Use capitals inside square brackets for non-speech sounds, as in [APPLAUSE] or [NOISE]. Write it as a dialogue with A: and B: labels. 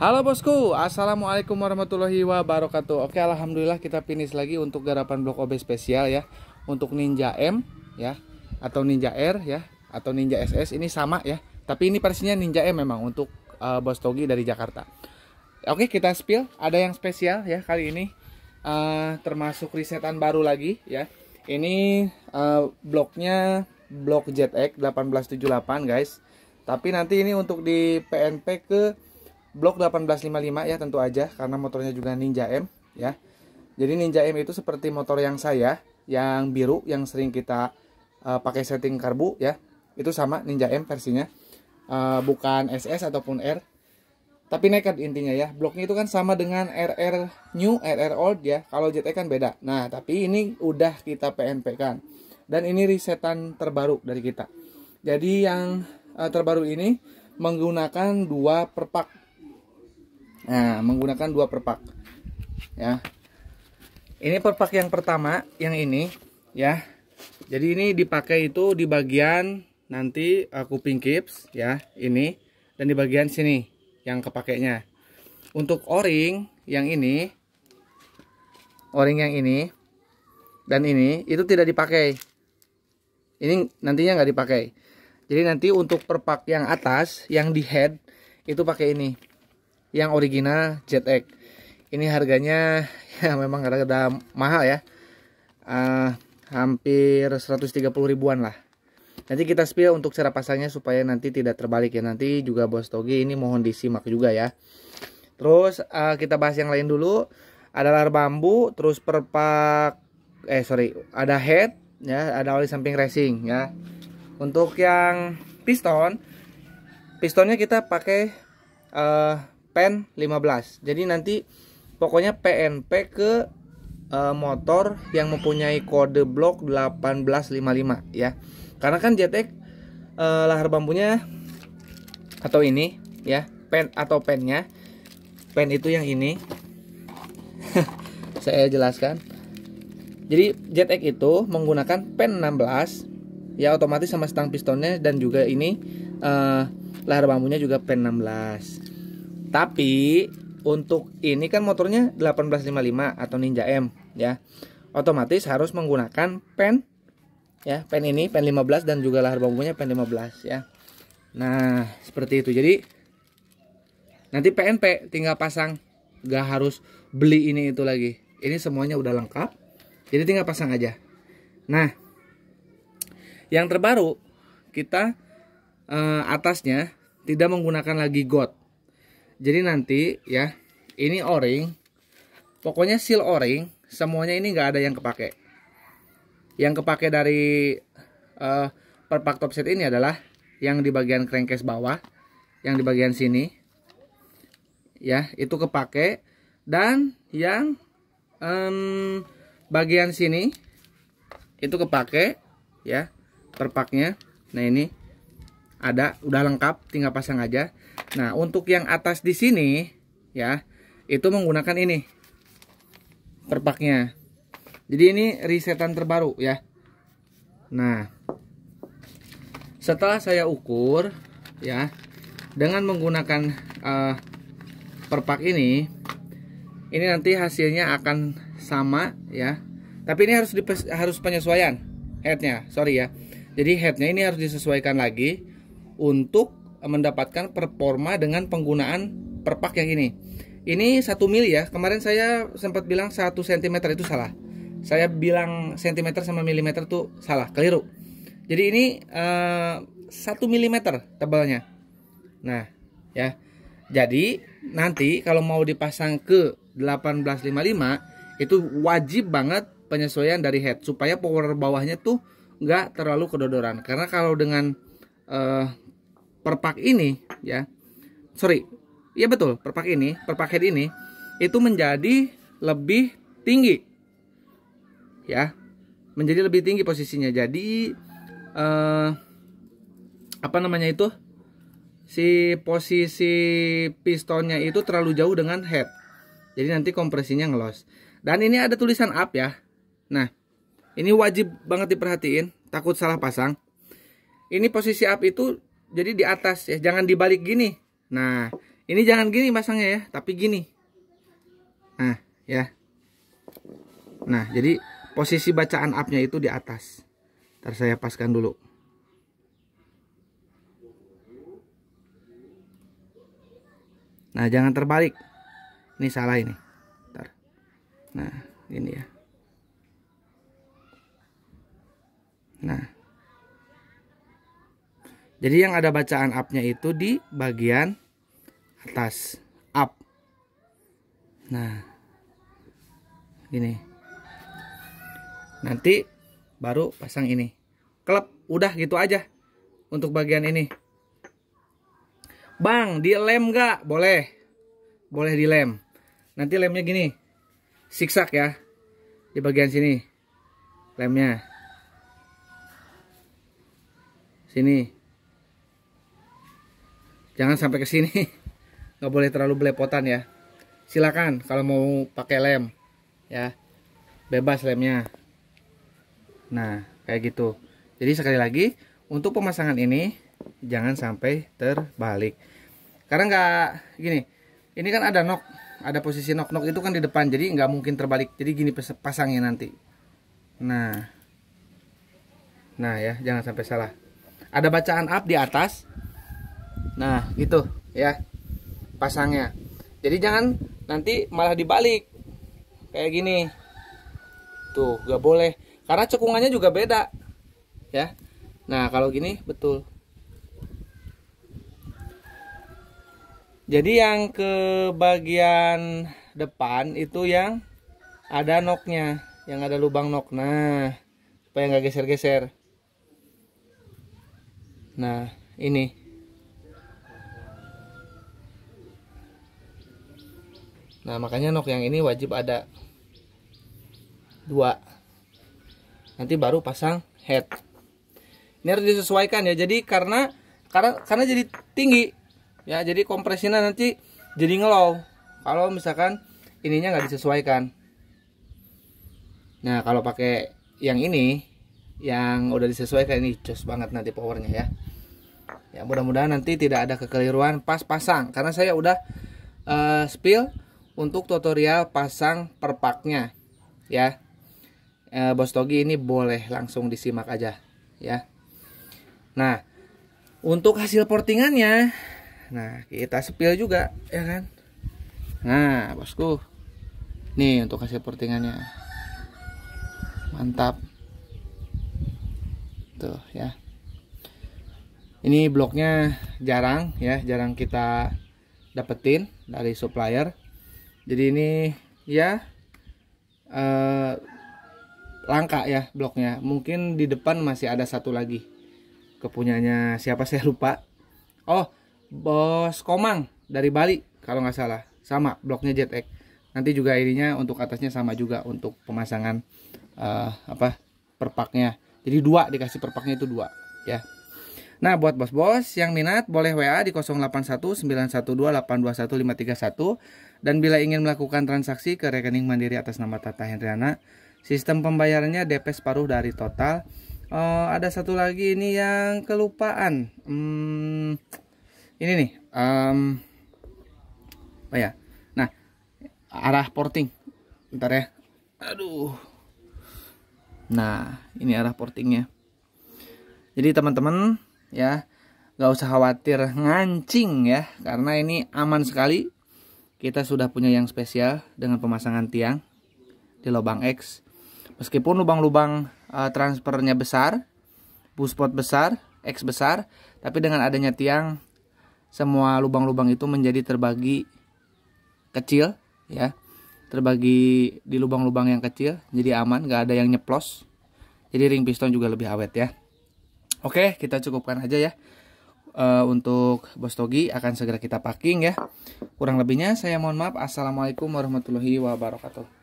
A: Halo bosku, assalamualaikum warahmatullahi wabarakatuh. Oke, alhamdulillah kita finish lagi untuk garapan blok OB spesial ya, untuk Ninja M ya, atau Ninja R ya, atau Ninja SS ini sama ya, tapi ini versinya Ninja M memang untuk uh, Bos Togi dari Jakarta. Oke, kita spill. Ada yang spesial ya kali ini, uh, termasuk risetan baru lagi ya. Ini uh, bloknya blok ZX 1878 guys. Tapi nanti ini untuk di PNP ke blok 1855 ya tentu aja karena motornya juga Ninja M ya. Jadi Ninja M itu seperti motor yang saya yang biru yang sering kita uh, pakai setting karbu ya. Itu sama Ninja M versinya. Uh, bukan SS ataupun R. Tapi naked intinya ya. Bloknya itu kan sama dengan RR new, RR old ya. Kalau JT kan beda. Nah, tapi ini udah kita PNP kan. Dan ini risetan terbaru dari kita. Jadi yang uh, terbaru ini menggunakan dua perpak Nah, menggunakan dua perpak. Ya. Ini perpak yang pertama, yang ini ya. Jadi ini dipakai itu di bagian nanti uh, kuping kips ya, ini dan di bagian sini yang kepakainya. Untuk o-ring yang ini o-ring yang ini dan ini itu tidak dipakai. Ini nantinya nggak dipakai. Jadi nanti untuk perpak yang atas yang di head itu pakai ini yang original ZX. Ini harganya [LAUGHS] ya memang ada mahal ya. Uh, hampir 130 ribuan lah. Nanti kita spill untuk cara pasangnya supaya nanti tidak terbalik ya. Nanti juga bos Togi ini mohon disimak juga ya. Terus uh, kita bahas yang lain dulu. adalah bambu, terus perpak eh sorry, ada head ya, ada oli samping racing ya. Untuk yang piston pistonnya kita pakai uh, pen 15 jadi nanti pokoknya PNP ke e, motor yang mempunyai kode blok 1855 ya karena kan jetek e, eh, lahar bambunya atau ini ya pen atau pennya pen itu yang ini [LAUGHS] saya jelaskan jadi jetek itu menggunakan pen 16 ya otomatis sama stang pistonnya dan juga ini e, lahar bambunya juga pen 16 tapi untuk ini kan motornya 1855 atau Ninja M ya. Otomatis harus menggunakan pen ya, pen ini pen 15 dan juga lahar bambunya pen 15 ya. Nah, seperti itu. Jadi nanti PNP tinggal pasang, gak harus beli ini itu lagi. Ini semuanya udah lengkap. Jadi tinggal pasang aja. Nah, yang terbaru kita eh, atasnya tidak menggunakan lagi got jadi nanti ya ini o-ring pokoknya seal o-ring semuanya ini nggak ada yang kepake yang kepake dari uh, perpak top set ini adalah yang di bagian crankcase bawah yang di bagian sini ya itu kepake dan yang um, bagian sini itu kepake ya perpaknya nah ini ada udah lengkap tinggal pasang aja Nah, untuk yang atas di sini ya, itu menggunakan ini perpaknya. Jadi ini risetan terbaru ya. Nah, setelah saya ukur ya dengan menggunakan uh, perpak ini, ini nanti hasilnya akan sama ya. Tapi ini harus harus penyesuaian headnya, sorry ya. Jadi headnya ini harus disesuaikan lagi untuk mendapatkan performa dengan penggunaan perpak yang ini ini satu mili ya kemarin saya sempat bilang satu cm itu salah saya bilang cm sama milimeter tuh salah keliru jadi ini uh, 1 mm tebalnya nah ya jadi nanti kalau mau dipasang ke 1855 itu wajib banget penyesuaian dari head supaya power bawahnya tuh nggak terlalu kedodoran karena kalau dengan uh, perpak ini ya sorry ya betul perpak ini perpak head ini itu menjadi lebih tinggi ya menjadi lebih tinggi posisinya jadi eh, apa namanya itu si posisi pistonnya itu terlalu jauh dengan head jadi nanti kompresinya ngelos dan ini ada tulisan up ya nah ini wajib banget diperhatiin takut salah pasang ini posisi up itu jadi di atas ya jangan dibalik gini nah ini jangan gini pasangnya ya tapi gini nah ya nah jadi posisi bacaan upnya itu di atas ntar saya paskan dulu nah jangan terbalik ini salah ini ntar nah ini ya nah jadi yang ada bacaan up-nya itu di bagian atas up. Nah, gini. Nanti baru pasang ini. Klep, udah gitu aja untuk bagian ini. Bang, dilem nggak? Boleh. Boleh dilem. Nanti lemnya gini. Siksak ya. Di bagian sini. Lemnya. Sini jangan sampai ke sini [LAUGHS] nggak boleh terlalu belepotan ya silakan kalau mau pakai lem ya bebas lemnya nah kayak gitu jadi sekali lagi untuk pemasangan ini jangan sampai terbalik karena nggak gini ini kan ada nok ada posisi nok nok itu kan di depan jadi nggak mungkin terbalik jadi gini pasangnya nanti nah nah ya jangan sampai salah ada bacaan up di atas nah gitu ya pasangnya jadi jangan nanti malah dibalik kayak gini tuh gak boleh karena cekungannya juga beda ya nah kalau gini betul jadi yang ke bagian depan itu yang ada noknya yang ada lubang nok nah supaya nggak geser-geser nah ini nah makanya nok yang ini wajib ada dua nanti baru pasang head ini harus disesuaikan ya jadi karena karena karena jadi tinggi ya jadi kompresinya nanti jadi ngelow kalau misalkan ininya nggak disesuaikan nah kalau pakai yang ini yang udah disesuaikan ini jos banget nanti powernya ya ya mudah-mudahan nanti tidak ada kekeliruan pas pasang karena saya udah uh, spill untuk tutorial pasang perpaknya ya e, bos togi ini boleh langsung disimak aja ya nah untuk hasil portingannya nah kita sepil juga ya kan nah bosku nih untuk hasil portingannya mantap tuh ya ini bloknya jarang ya jarang kita dapetin dari supplier jadi ini ya uh, langka ya bloknya mungkin di depan masih ada satu lagi kepunyanya siapa saya lupa oh bos Komang dari Bali kalau nggak salah sama bloknya jetpack nanti juga ininya untuk atasnya sama juga untuk pemasangan uh, apa perpaknya jadi dua dikasih perpaknya itu dua ya nah buat bos-bos yang minat boleh WA di 081912821531 dan bila ingin melakukan transaksi ke rekening Mandiri atas nama Tata Hendriana, sistem pembayarannya DP separuh dari total. Oh, ada satu lagi ini yang kelupaan. Hmm, ini nih. Um, oh ya? Nah, arah porting. Bentar ya. Aduh. Nah, ini arah portingnya. Jadi teman-teman ya, nggak usah khawatir ngancing ya, karena ini aman sekali kita sudah punya yang spesial dengan pemasangan tiang di lubang X. Meskipun lubang-lubang uh, transfernya besar, pot besar, X besar, tapi dengan adanya tiang semua lubang-lubang itu menjadi terbagi kecil ya. Terbagi di lubang-lubang yang kecil jadi aman, nggak ada yang nyeplos. Jadi ring piston juga lebih awet ya. Oke, kita cukupkan aja ya. Eh, untuk Bos Togi akan segera kita packing ya. Kurang lebihnya saya mohon maaf. Assalamualaikum warahmatullahi wabarakatuh.